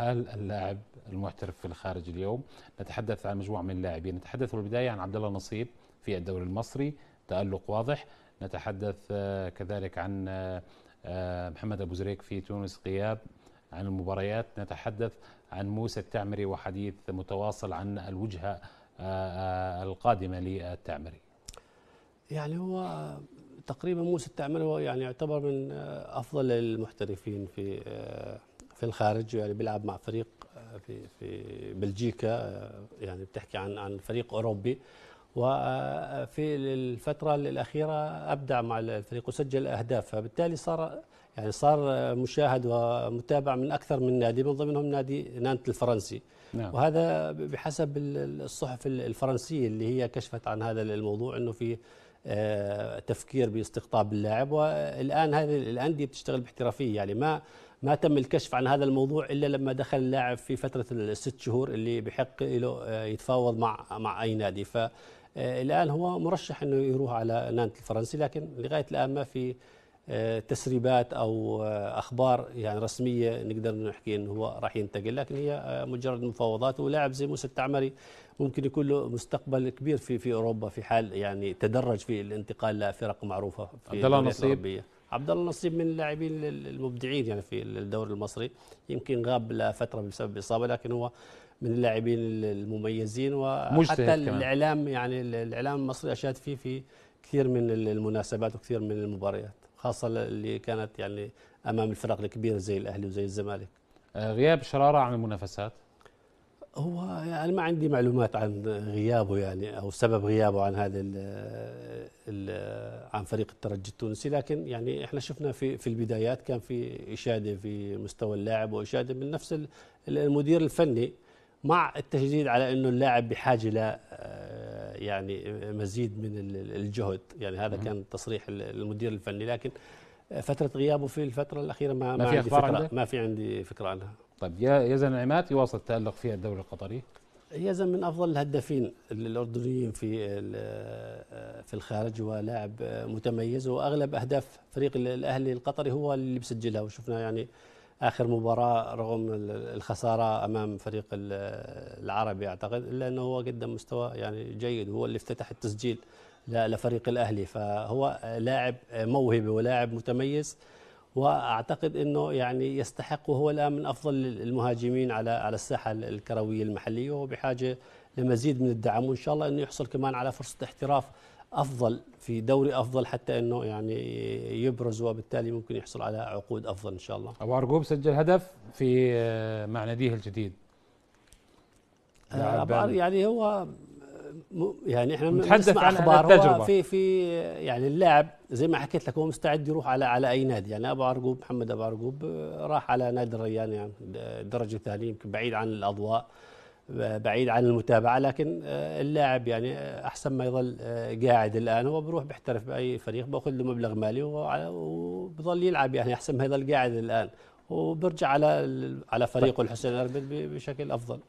حال اللاعب المحترف في الخارج اليوم نتحدث عن مجموعة من اللاعبين نتحدث في البداية عن عبد الله نصيب في الدوري المصري تألق واضح نتحدث آه، كذلك عن آه، آه، محمد أبو زريك في تونس غياب عن المباريات نتحدث عن موسى التعمري وحديث متواصل عن الوجهة القادمة للتعمري يعني هو تقريبا موسى التعمري هو يعني يعتبر من أفضل المحترفين في في الخارج يعني بيلعب مع فريق آه، في في بلجيكا آه، يعني بتحكي عن عن فريق اوروبي وفي آه، الفترة الأخيرة أبدع مع الفريق وسجل أهداف فبالتالي صار يعني صار مشاهد ومتابع من أكثر من نادي من ضمنهم نادي نانت الفرنسي نعم. وهذا بحسب الصحف الفرنسية اللي هي كشفت عن هذا الموضوع أنه في آه، تفكير باستقطاب اللاعب والان هذه الانديه بتشتغل باحترافيه يعني ما ما تم الكشف عن هذا الموضوع الا لما دخل اللاعب في فتره الست شهور اللي بحق له آه، يتفاوض مع مع اي نادي فالان هو مرشح انه يروح على نانت الفرنسي لكن لغايه الان ما في تسريبات او اخبار يعني رسميه نقدر نحكي انه هو راح ينتقل لكن هي مجرد مفاوضات ولاعب زي موسى التعمري ممكن يكون له مستقبل كبير في في اوروبا في حال يعني تدرج في الانتقال لفرق معروفه في عبد الله نصيب عبد الله نصيب من اللاعبين المبدعين يعني في الدوري المصري يمكن غاب لفتره بسبب اصابه لكن هو من اللاعبين المميزين وحتى الاعلام يعني الاعلام المصري اشاد فيه في كثير من المناسبات وكثير من المباريات خاصه اللي كانت يعني امام الفرق الكبيره زي الاهلي وزي الزمالك آه، غياب شراره عن المنافسات هو يعني ما عندي معلومات عن غيابه يعني او سبب غيابه عن هذا ال عن فريق الترجي التونسي لكن يعني احنا شفنا في في البدايات كان في اشاده في مستوى اللاعب واشاده من نفس المدير الفني مع التشديد على انه اللاعب بحاجه آه، يعني مزيد من الجهد يعني هذا كان تصريح المدير الفني لكن فتره غيابه في الفتره الاخيره ما, ما, في عندي فكره ما في عندي فكره عنها طيب يزن عماد يواصل التالق في الدوري القطري يزن من افضل الهدافين الاردنيين في آه، في الخارج ولاعب متميز واغلب اهداف فريق الاهلي القطري هو اللي بسجلها وشفنا يعني اخر مباراه رغم الخساره امام فريق العربي اعتقد الا انه هو قدم مستوى يعني جيد هو اللي افتتح التسجيل لفريق الاهلي فهو لاعب موهبه ولاعب متميز واعتقد انه يعني يستحق وهو الان من افضل المهاجمين على على الساحه الكرويه المحليه وبحاجه لمزيد من الدعم وان شاء الله انه يحصل كمان على فرصه احتراف افضل في دوري افضل حتى انه يعني يبرز وبالتالي ممكن يحصل على عقود افضل ان شاء الله ابو عرقوب سجل هدف في آه، مع ناديه الجديد آه، يعني هو آه، يعني احنا نتحدث عن اخبار التجربه في في يعني اللاعب زي ما حكيت لك هو مستعد يروح على على اي نادي يعني ابو عرقوب محمد ابو عرقوب راح على نادي الريان يعني درجه ثانيه يمكن بعيد عن الاضواء بعيد عن المتابعه لكن آه، اللاعب يعني آه، احسن ما يظل آه، قاعد الان هو بروح بيحترف باي فريق باخذ له مبلغ مالي وبضل يلعب يعني احسن ما يظل قاعد الان وبرجع على على فريقه طيب. الحسين الأربد بشكل افضل